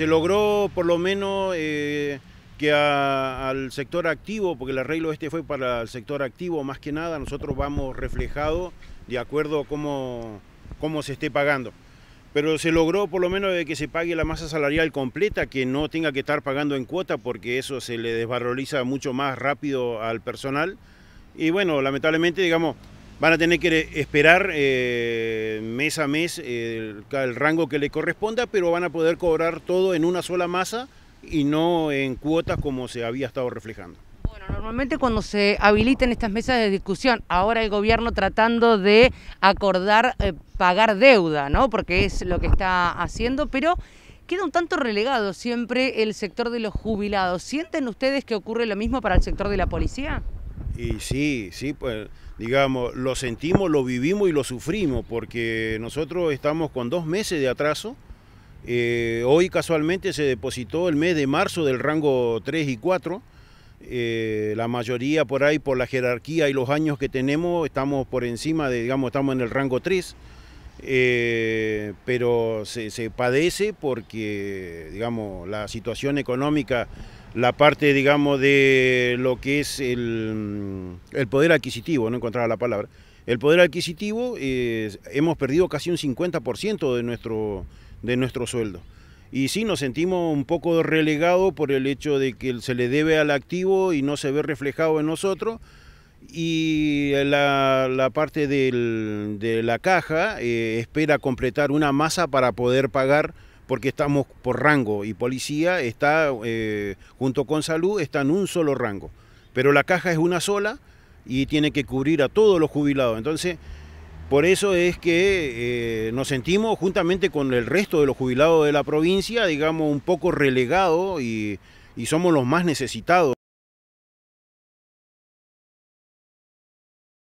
Se logró por lo menos eh, que al sector activo, porque el arreglo este fue para el sector activo más que nada, nosotros vamos reflejado de acuerdo a cómo, se esté pagando. Pero se logró por lo menos de que se pague la masa salarial completa, que no tenga que estar pagando en cuota porque eso se le desvaloriza mucho más rápido al personal. Y bueno, lamentablemente, digamos, van a tener que esperar eh, mes a mes eh, el, rango que le corresponda, pero van a poder cobrar todo en una sola masa y no en cuotas como se había estado reflejando. Bueno, normalmente cuando se habilitan estas mesas de discusión, ahora el gobierno tratando de acordar eh, pagar deuda, ¿no? Porque es lo que está haciendo, pero queda un tanto relegado siempre el sector de los jubilados. ¿Sienten ustedes que ocurre lo mismo para el sector de la policía? Y sí, sí, pues digamos, lo sentimos, lo vivimos y lo sufrimos, porque nosotros estamos con dos meses de atraso. Eh, hoy casualmente se depositó el mes de marzo del rango 3 y 4. Eh, la mayoría por ahí, por la jerarquía y los años que tenemos, estamos por encima de, digamos, estamos en el rango 3. Eh, pero se, se padece porque, digamos, la situación económica la parte, digamos, de lo que es el, poder adquisitivo, no encontraba la palabra. El poder adquisitivo, eh, hemos perdido casi un 50% de nuestro, de nuestro sueldo. Y sí, nos sentimos un poco relegados por el hecho de que se le debe al activo y no se ve reflejado en nosotros. Y la, la parte de la caja eh, espera completar una masa para poder pagar porque estamos por rango y policía está, eh, junto con salud, está en un solo rango. Pero la caja es una sola y tiene que cubrir a todos los jubilados. Entonces, por eso es que eh, nos sentimos, juntamente con el resto de los jubilados de la provincia, digamos, un poco relegados y somos los más necesitados.